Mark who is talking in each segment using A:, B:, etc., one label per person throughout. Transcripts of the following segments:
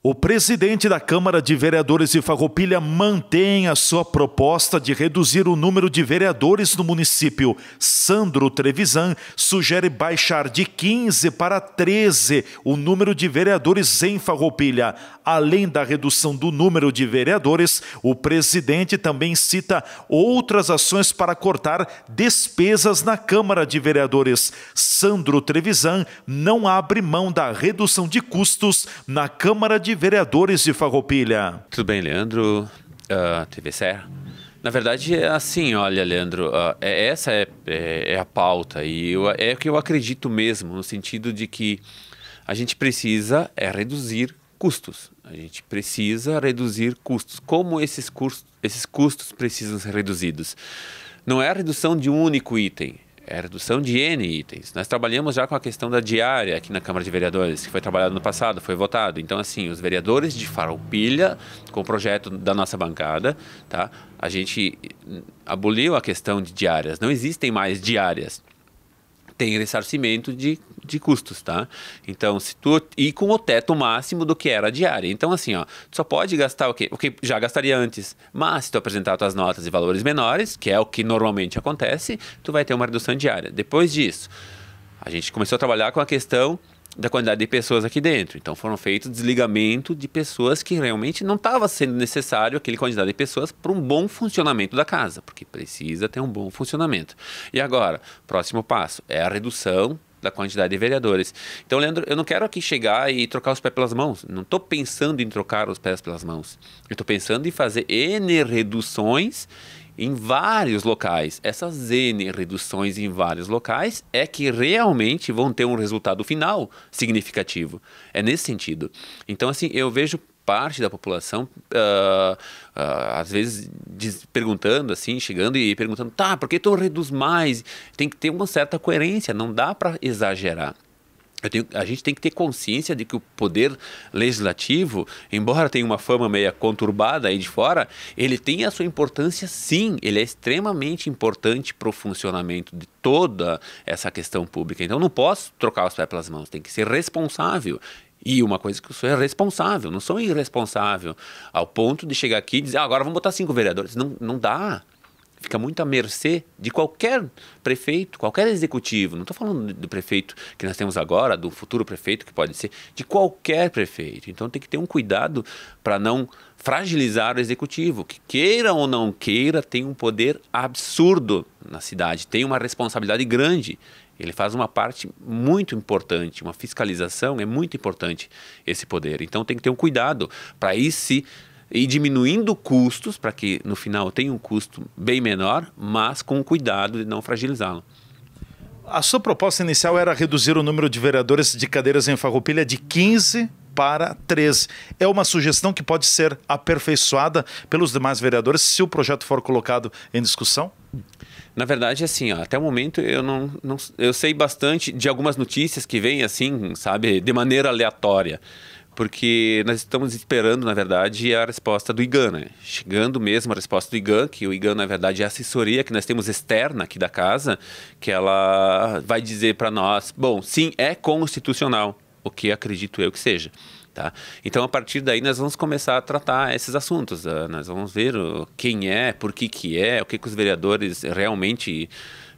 A: O presidente da Câmara de Vereadores de Farroupilha mantém a sua proposta de reduzir o número de vereadores no município. Sandro Trevisan sugere baixar de 15 para 13 o número de vereadores em Farroupilha. Além da redução do número de vereadores, o presidente também cita outras ações para cortar despesas na Câmara de Vereadores. Sandro Trevisan não abre mão da redução de custos na Câmara de de Vereadores de Farroupilha.
B: Tudo bem, Leandro, uh, ah, TV Serra. Na verdade, é assim, olha, Leandro, uh, é, essa é, é, é, a pauta e eu, é o que eu acredito mesmo, no sentido de que a gente precisa é reduzir custos. A gente precisa reduzir custos. Como esses custos, esses custos precisam ser reduzidos? Não é a redução de um único item, é a redução de N itens. Nós trabalhamos já com a questão da diária aqui na Câmara de Vereadores, que foi trabalhado no passado, foi votado. Então, assim, os vereadores de Farroupilha, com o projeto da nossa bancada, tá? a gente aboliu a questão de diárias. Não existem mais diárias. Tem ressarcimento de de custos, tá? Então, se tu e com o teto máximo do que era a diária. Então, assim, ó, tu só pode gastar o que o que já gastaria antes, mas se tu apresentar tuas notas e valores menores, que é o que normalmente acontece, tu vai ter uma redução diária. Depois disso, a gente começou a trabalhar com a questão da quantidade de pessoas aqui dentro. Então foram feitos desligamento de pessoas que realmente não estava sendo necessário aquele quantidade de pessoas para um bom funcionamento da casa, porque precisa ter um bom funcionamento. E agora, próximo passo é a redução da quantidade de vereadores. Então, Leandro, eu não quero aqui chegar e trocar os pés pelas mãos. Não estou pensando em trocar os pés pelas mãos. Eu estou pensando em fazer N reduções em vários locais. Essas N reduções em vários locais é que realmente vão ter um resultado final significativo. É nesse sentido. Então, assim, eu vejo parte da população, uh, uh, às vezes diz, perguntando assim, chegando e perguntando, tá, por que tu reduz mais? Tem que ter uma certa coerência, não dá para exagerar tenho, a gente tem que ter consciência de que o poder legislativo, embora tenha uma fama meia conturbada aí de fora, ele tem a sua importância sim, ele é extremamente importante para o funcionamento de toda essa questão pública. Então não posso trocar os pés pelas mãos, tem que ser responsável. E uma coisa que eu sou é responsável, não sou irresponsável, ao ponto de chegar aqui e dizer, ah, agora vamos botar cinco vereadores. Não, não dá fica muito à mercê de qualquer prefeito, qualquer executivo. Não estou falando do prefeito que nós temos agora, do futuro prefeito que pode ser, de qualquer prefeito. Então tem que ter um cuidado para não fragilizar o executivo, que queira ou não queira, tem um poder absurdo na cidade, tem uma responsabilidade grande. Ele faz uma parte muito importante, uma fiscalização é muito importante esse poder. Então tem que ter um cuidado para ir se e diminuindo custos para que no final tenha um custo bem menor, mas com cuidado de não fragilizá-lo.
A: A sua proposta inicial era reduzir o número de vereadores de cadeiras em Farroupilha de 15 para 13. É uma sugestão que pode ser aperfeiçoada pelos demais vereadores se o projeto for colocado em discussão? Na verdade, assim, ó, até o momento eu não, não, eu
B: sei bastante de algumas notícias que vêm assim, sabe, de maneira aleatória porque nós estamos esperando, na verdade, a resposta do IGAN, né? Chegando mesmo a resposta do IGAN, que o IGAN, na verdade, é a assessoria que nós temos externa aqui da casa, que ela vai dizer para nós, bom, sim, é constitucional, o que acredito eu que seja. Tá? Então, a partir daí, nós vamos começar a tratar esses assuntos. Ah, nós vamos ver quem é, por que, que é, o que, que os vereadores realmente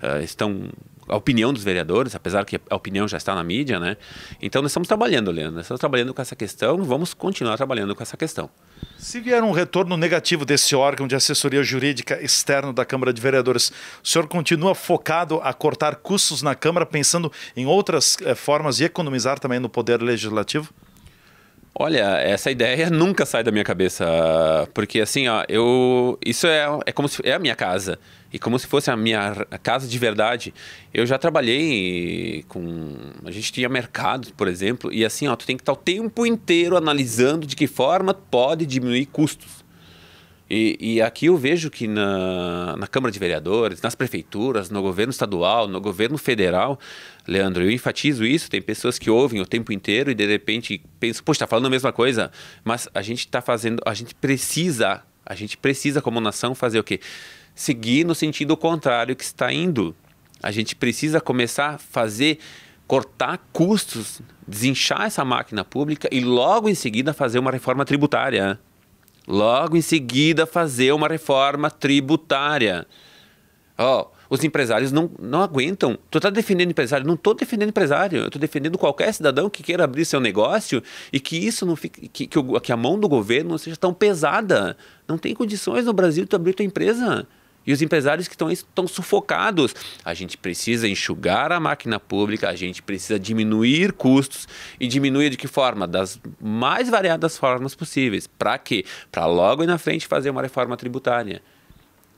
B: uh, estão a opinião dos vereadores, apesar que a opinião já está na mídia, né? Então nós estamos trabalhando, Leandro, nós estamos trabalhando com essa questão e vamos continuar trabalhando com essa questão.
A: Se vier um retorno negativo desse órgão de assessoria jurídica externo da Câmara de Vereadores, o senhor continua focado a cortar custos na Câmara, pensando em outras eh, formas e economizar também no poder legislativo?
B: Olha, essa ideia nunca sai da minha cabeça, porque assim, ó, eu isso é, é como se é a minha casa e como se fosse a minha casa de verdade. Eu já trabalhei com a gente tinha mercado, por exemplo, e assim, ó, tu tem que estar o tempo inteiro analisando de que forma pode diminuir custos. E, e, aqui eu vejo que na, na, Câmara de Vereadores, nas prefeituras, no governo estadual, no governo federal, Leandro, eu enfatizo isso, tem pessoas que ouvem o tempo inteiro e de repente pensam, poxa, está falando a mesma coisa, mas a gente está fazendo, a gente precisa, a gente precisa como nação fazer o quê? Seguir no sentido contrário que está indo. A gente precisa começar a fazer cortar custos, desinchar essa máquina pública e logo em seguida fazer uma reforma tributária. Logo em seguida, fazer uma reforma tributária. Ó, oh, os empresários não, não aguentam. Tu está defendendo empresário? Não estou defendendo empresário. Eu estou defendendo qualquer cidadão que queira abrir seu negócio e que isso não fique. Que, que, que a mão do governo não seja tão pesada. Não tem condições no Brasil de abrir tua empresa. E os empresários que estão estão sufocados. A gente precisa enxugar a máquina pública, a gente precisa diminuir custos e diminuir de que forma? Das mais variadas formas possíveis. Para quê? Para logo na frente fazer uma reforma tributária.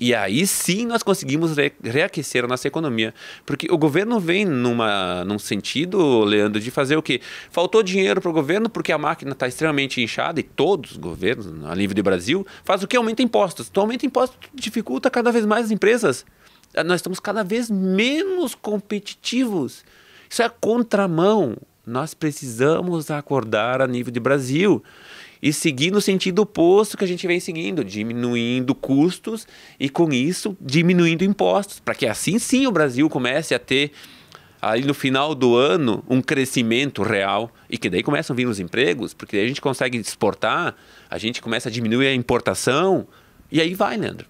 B: E aí sim nós conseguimos re reaquecer a nossa economia. Porque o governo vem numa, num sentido, Leandro, de fazer o quê? Faltou dinheiro para o governo porque a máquina está extremamente inchada e todos os governos, a nível do Brasil, faz o que? Aumenta impostos. Então aumenta impostos dificulta cada vez mais as empresas. Ah, nós estamos cada vez menos competitivos. Isso é contramão. Nós precisamos acordar a nível de Brasil e seguir no sentido oposto que a gente vem seguindo, diminuindo custos e com isso diminuindo impostos, para que assim sim o Brasil comece a ter aí no final do ano um crescimento real e que daí começam a vir os empregos, porque daí a gente consegue exportar, a gente começa a diminuir a importação e aí vai, Leandro.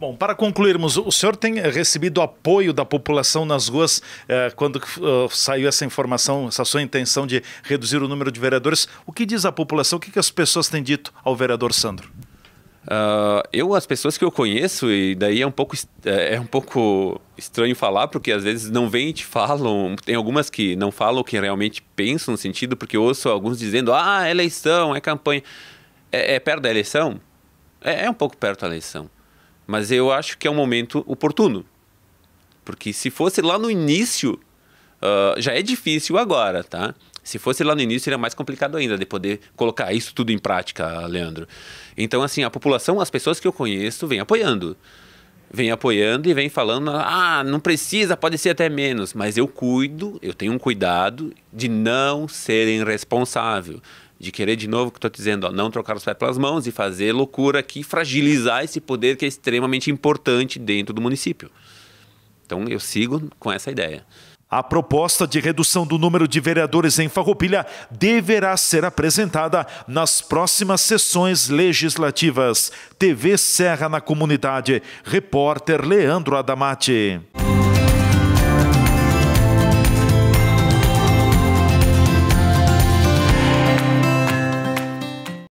A: Bom, para concluirmos, o senhor tem recebido apoio da população nas ruas eh, quando uh, saiu essa informação, essa sua intenção de reduzir o número de vereadores. O que diz a população? O que, que as pessoas têm dito ao vereador Sandro? Uh, eu, as pessoas que
B: eu conheço, e daí é um pouco, é, é um pouco estranho falar, porque às vezes não vêm e te falam. Tem algumas que não falam o que realmente pensam no sentido, porque eu ouço alguns dizendo: ah, eleição, é campanha. É, é perto da eleição? É, é um pouco perto da eleição mas eu acho que é um momento oportuno. Porque se fosse lá no início, uh, já é difícil agora, tá? Se fosse lá no início, seria mais complicado ainda de poder colocar isso tudo em prática, Leandro. Então, assim, a população, as pessoas que eu conheço, vem apoiando. Vem apoiando e vem falando, ah, não precisa, pode ser até menos. Mas eu cuido, eu tenho um cuidado de não ser irresponsável de querer de novo que estou dizendo, ó, não trocar os pés pelas mãos e fazer loucura aqui, fragilizar esse poder que é extremamente importante dentro do município. Então eu sigo com essa ideia.
A: A proposta de redução do número de vereadores em Farroupilha deverá ser apresentada nas próximas sessões legislativas. TV Serra na Comunidade. Repórter Leandro Adamati.